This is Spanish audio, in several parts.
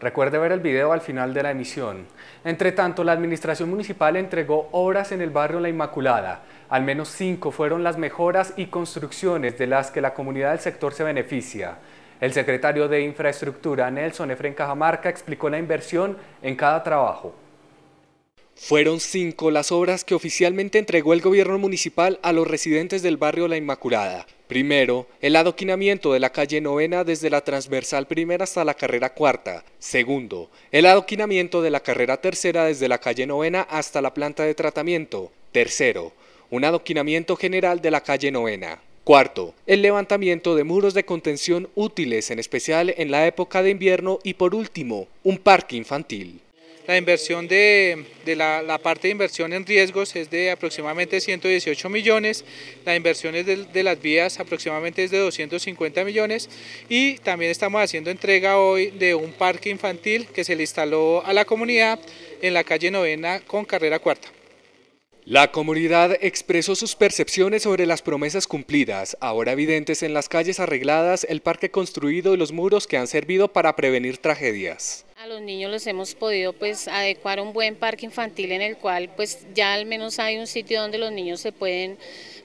Recuerde ver el video al final de la emisión. Entre tanto, la Administración Municipal entregó obras en el barrio La Inmaculada. Al menos cinco fueron las mejoras y construcciones de las que la comunidad del sector se beneficia. El secretario de Infraestructura, Nelson Efren Cajamarca, explicó la inversión en cada trabajo. Fueron cinco las obras que oficialmente entregó el gobierno municipal a los residentes del barrio La Inmaculada. Primero, el adoquinamiento de la calle novena desde la transversal primera hasta la carrera cuarta. Segundo, el adoquinamiento de la carrera tercera desde la calle novena hasta la planta de tratamiento. Tercero, un adoquinamiento general de la calle novena. Cuarto, el levantamiento de muros de contención útiles, en especial en la época de invierno. Y por último, un parque infantil. La inversión de, la, parte de inversión en riesgos es de aproximadamente 118 millones, la inversión de, de, las vías aproximadamente es de 250 millones y también estamos haciendo entrega hoy de un parque infantil que se le instaló a la comunidad en la calle Novena con carrera cuarta. La comunidad expresó sus percepciones sobre las promesas cumplidas, ahora evidentes en las calles arregladas, el parque construido y los muros que han servido para prevenir tragedias los niños los hemos podido pues adecuar un buen parque infantil en el cual pues ya al menos hay un sitio donde los niños se pueden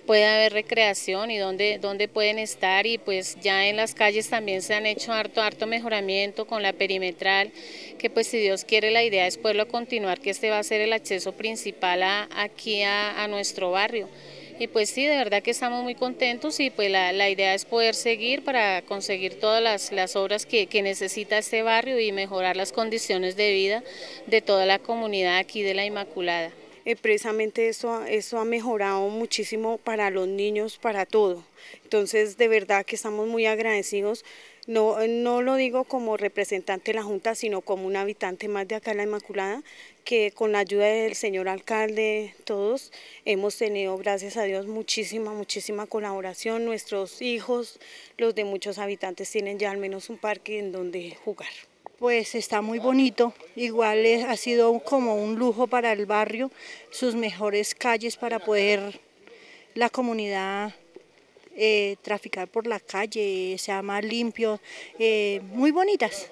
puede haber recreación y donde, donde pueden estar y pues ya en las calles también se han hecho harto, harto mejoramiento con la perimetral, que pues si Dios quiere la idea es poderlo continuar, que este va a ser el acceso principal a, aquí a nuestro barrio. Y pues sí, de verdad que estamos muy contentos y pues la, idea es poder seguir para conseguir todas las, las obras que, que, necesita este barrio y mejorar las condiciones de vida de toda la comunidad aquí de la Inmaculada. Eh, precisamente eso, ha mejorado muchísimo para los niños, para todo. Entonces, de verdad que estamos muy agradecidos. No, no lo digo como representante de la Junta, sino como un habitante más de acá de la Inmaculada, que con la ayuda del señor alcalde, todos hemos tenido, gracias a Dios, muchísima, muchísima colaboración. Nuestros hijos, los de muchos habitantes, tienen ya al menos un parque en donde jugar pues está muy bonito. Igual ha sido como un lujo para el barrio, sus mejores calles para poder la comunidad eh, traficar por la calle, sea más limpio, eh, muy bonitas.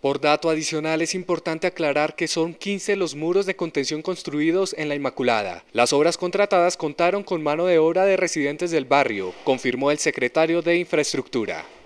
Por dato adicional es importante aclarar que son 15 los muros de contención construidos en La Inmaculada. Las obras contratadas contaron con mano de obra de residentes del barrio, confirmó el secretario de Infraestructura.